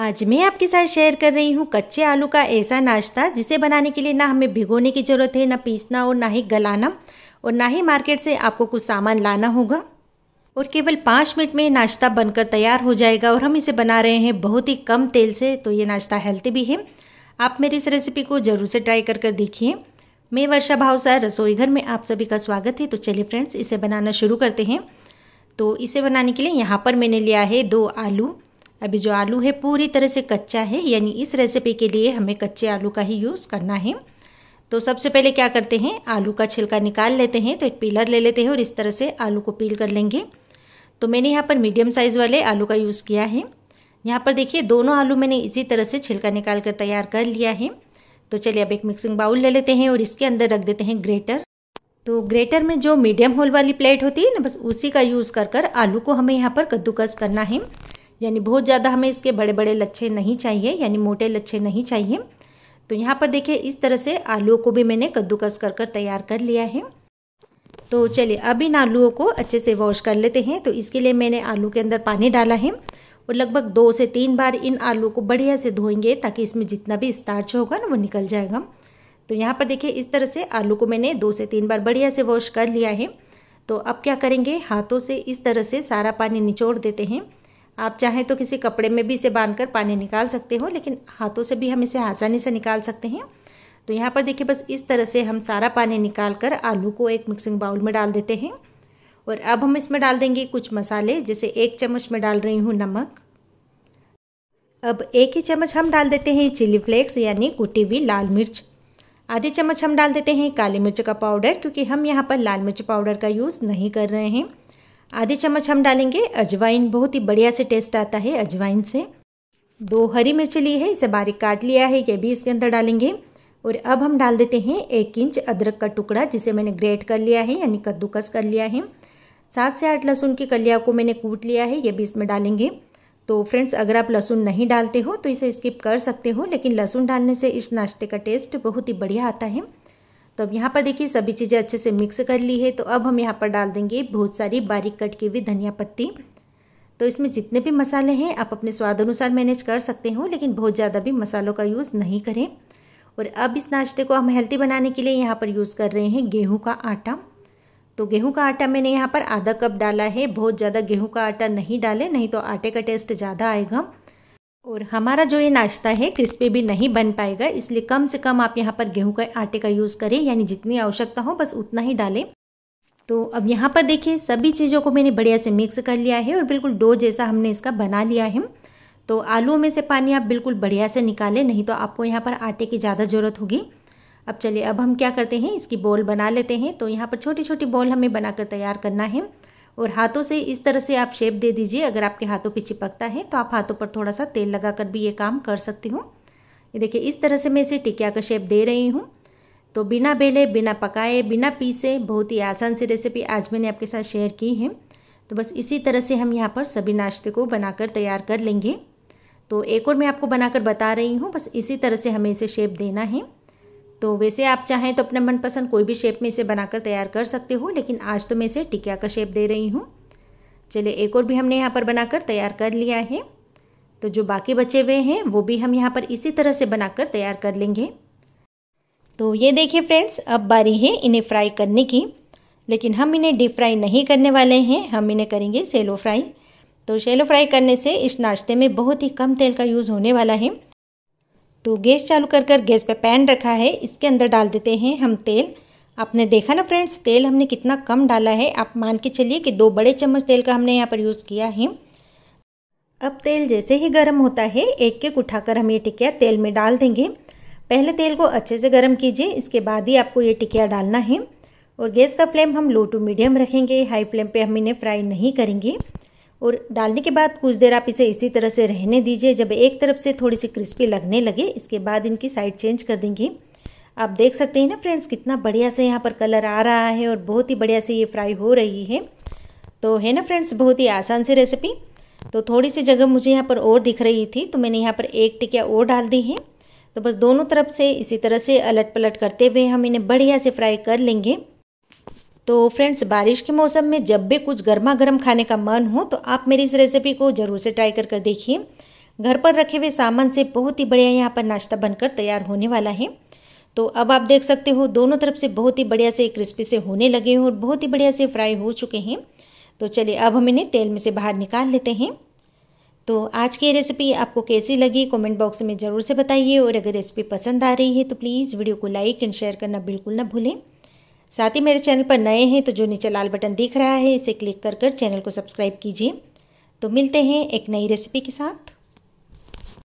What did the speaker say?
आज मैं आपके साथ शेयर कर रही हूँ कच्चे आलू का ऐसा नाश्ता जिसे बनाने के लिए ना हमें भिगोने की ज़रूरत है ना पीसना और ना ही गलाना और ना ही मार्केट से आपको कुछ सामान लाना होगा और केवल पाँच मिनट में नाश्ता बनकर तैयार हो जाएगा और हम इसे बना रहे हैं बहुत ही कम तेल से तो ये नाश्ता हेल्थी भी है आप मेरी इस रेसिपी को ज़रूर से ट्राई कर कर देखिए मैं वर्षा भावसार रसोई घर में आप सभी का स्वागत है तो चलिए फ्रेंड्स इसे बनाना शुरू करते हैं तो इसे बनाने के लिए यहाँ पर मैंने लिया है दो आलू अभी जो आलू है पूरी तरह से कच्चा है यानी इस रेसिपी के लिए हमें कच्चे आलू का ही यूज़ करना है तो सबसे पहले क्या करते हैं आलू का छिलका निकाल लेते हैं तो एक पीलर ले लेते हैं और इस तरह से आलू को पील कर लेंगे तो मैंने यहाँ पर मीडियम साइज़ वाले आलू का यूज़ किया है यहाँ पर देखिए दोनों आलू मैंने इसी तरह से छिलका निकाल कर तैयार कर लिया है तो चलिए अब एक मिक्सिंग बाउल ले लेते हैं और इसके अंदर रख देते हैं ग्रेटर तो ग्रेटर में जो मीडियम होल वाली प्लेट होती है ना बस उसी का यूज़ कर कर आलू को हमें यहाँ पर कद्दूकस करना है यानी बहुत ज़्यादा हमें इसके बड़े बड़े लच्छे नहीं चाहिए यानी मोटे लच्छे नहीं चाहिए तो यहाँ पर देखिए इस तरह से आलूओं को भी मैंने कद्दूकस कर कर तैयार कर लिया है तो चलिए अब इन आलूओं को अच्छे से वॉश कर लेते हैं तो इसके लिए मैंने आलू के अंदर पानी डाला है और लगभग दो से तीन बार इन आलू को बढ़िया से धोएंगे ताकि इसमें जितना भी स्टार्च होगा ना वो निकल जाएगा तो यहाँ पर देखिए इस तरह से आलू को मैंने दो से तीन बार बढ़िया से वॉश कर लिया है तो अब क्या करेंगे हाथों से इस तरह से सारा पानी निचोड़ देते हैं आप चाहें तो किसी कपड़े में भी इसे बांधकर पानी निकाल सकते हो लेकिन हाथों से भी हम इसे आसानी से निकाल सकते हैं तो यहाँ पर देखिए बस इस तरह से हम सारा पानी निकाल कर आलू को एक मिक्सिंग बाउल में डाल देते हैं और अब हम इसमें डाल देंगे कुछ मसाले जैसे एक चम्मच में डाल रही हूँ नमक अब एक ही चम्मच हम डाल देते हैं चिली फ्लेक्स यानी कुटी हुई लाल मिर्च आधे चम्मच हम डाल देते हैं काली मिर्च का पाउडर क्योंकि हम यहाँ पर लाल मिर्च पाउडर का यूज़ नहीं कर रहे हैं आधे चम्मच हम डालेंगे अजवाइन बहुत ही बढ़िया से टेस्ट आता है अजवाइन से दो हरी मिर्च ली है इसे बारीक काट लिया है ये भी इसके अंदर डालेंगे और अब हम डाल देते हैं एक इंच अदरक का टुकड़ा जिसे मैंने ग्रेट कर लिया है यानी कद्दूकस कर लिया है सात से आठ लहसुन की कलिया को मैंने कूट लिया है ये भी इसमें डालेंगे तो फ्रेंड्स अगर आप लहसुन नहीं डालते हो तो इसे स्किप कर सकते हो लेकिन लहसुन डालने से इस नाश्ते का टेस्ट बहुत ही बढ़िया आता है तो अब यहाँ पर देखिए सभी चीज़ें अच्छे से मिक्स कर ली है तो अब हम यहाँ पर डाल देंगे बहुत सारी बारीक कट की हुई धनिया पत्ती तो इसमें जितने भी मसाले हैं आप अपने स्वाद अनुसार मैनेज कर सकते हो लेकिन बहुत ज़्यादा भी मसालों का यूज़ नहीं करें और अब इस नाश्ते को हम हेल्थी बनाने के लिए यहाँ पर यूज़ कर रहे हैं गेहूँ का आटा तो गेहूँ का आटा मैंने यहाँ पर आधा कप डाला है बहुत ज़्यादा गेहूँ का आटा नहीं डालें नहीं तो आटे का टेस्ट ज़्यादा आएगा और हमारा जो ये नाश्ता है क्रिस्पी भी नहीं बन पाएगा इसलिए कम से कम आप यहाँ पर गेहूं के आटे का यूज़ करें यानी जितनी आवश्यकता हो बस उतना ही डालें तो अब यहाँ पर देखिए सभी चीज़ों को मैंने बढ़िया से मिक्स कर लिया है और बिल्कुल डो जैसा हमने इसका बना लिया है तो आलूओं में से पानी आप बिल्कुल बढ़िया से निकालें नहीं तो आपको यहाँ पर आटे की ज़्यादा ज़रूरत होगी अब चलिए अब हम क्या करते हैं इसकी बॉल बना लेते हैं तो यहाँ पर छोटी छोटी बॉल हमें बनाकर तैयार करना है और हाथों से इस तरह से आप शेप दे दीजिए अगर आपके हाथों पे चिपकता है तो आप हाथों पर थोड़ा सा तेल लगा कर भी ये काम कर सकती हूँ ये देखिए इस तरह से मैं इसे टिकिया का शेप दे रही हूँ तो बिना बेले बिना पकाए बिना पीसे बहुत ही आसान सी रेसिपी आज मैंने आपके साथ शेयर की है तो बस इसी तरह से हम यहाँ पर सभी नाश्ते को बनाकर तैयार कर लेंगे तो एक और मैं आपको बनाकर बता रही हूँ बस इसी तरह से हमें इसे शेप देना है तो वैसे आप चाहें तो अपने मनपसंद कोई भी शेप में इसे बनाकर तैयार कर सकते हो लेकिन आज तो मैं इसे टिकिया का शेप दे रही हूँ चलिए एक और भी हमने यहाँ पर बनाकर तैयार कर लिया है तो जो बाकी बचे हुए हैं वो भी हम यहाँ पर इसी तरह से बनाकर तैयार कर लेंगे तो ये देखिए फ्रेंड्स अब बारी है इन्हें फ्राई करने की लेकिन हम इन्हें डीप फ्राई नहीं करने वाले हैं हम इन्हें करेंगे सेलो फ्राई तो सेलो फ्राई करने से इस नाश्ते में बहुत ही कम तेल का यूज़ होने वाला है तो गैस चालू कर कर गैस पे पैन रखा है इसके अंदर डाल देते हैं हम तेल आपने देखा ना फ्रेंड्स तेल हमने कितना कम डाला है आप मान के चलिए कि दो बड़े चम्मच तेल का हमने यहाँ पर यूज़ किया है अब तेल जैसे ही गर्म होता है एक एक उठाकर हम ये टिकिया तेल में डाल देंगे पहले तेल को अच्छे से गर्म कीजिए इसके बाद ही आपको ये टिकिया डालना है और गैस का फ्लेम हम लो टू मीडियम रखेंगे हाई फ्लेम पर हम इन्हें फ्राई नहीं करेंगे और डालने के बाद कुछ देर आप इसे इसी तरह से रहने दीजिए जब एक तरफ से थोड़ी सी क्रिस्पी लगने लगे इसके बाद इनकी साइड चेंज कर देंगे आप देख सकते हैं ना फ्रेंड्स कितना बढ़िया से यहाँ पर कलर आ रहा है और बहुत ही बढ़िया से ये फ्राई हो रही है तो है ना फ्रेंड्स बहुत ही आसान सी रेसिपी तो थोड़ी सी जगह मुझे यहाँ पर और दिख रही थी तो मैंने यहाँ पर एक टिकिया और डाल दी है तो बस दोनों तरफ से इसी तरह से अलट पलट करते हुए हम इन्हें बढ़िया से फ्राई कर लेंगे तो फ्रेंड्स बारिश के मौसम में जब भी कुछ गर्मा गर्म खाने का मन हो तो आप मेरी इस रेसिपी को ज़रूर से ट्राई कर कर देखिए घर पर रखे हुए सामान से बहुत ही बढ़िया यहाँ पर नाश्ता बनकर तैयार होने वाला है तो अब आप देख सकते हो दोनों तरफ से बहुत ही बढ़िया से क्रिस्पी से होने लगे हैं और बहुत ही बढ़िया से फ्राई हो चुके हैं तो चलिए अब हम इन्हें तेल में से बाहर निकाल लेते हैं तो आज की रेसिपी आपको कैसी लगी कमेंट बॉक्स में ज़रूर से बताइए और अगर रेसिपी पसंद आ रही है तो प्लीज़ वीडियो को लाइक एंड शेयर करना बिल्कुल ना भूलें साथ ही मेरे चैनल पर नए हैं तो जो नीचे लाल बटन दिख रहा है इसे क्लिक कर कर चैनल को सब्सक्राइब कीजिए तो मिलते हैं एक नई रेसिपी के साथ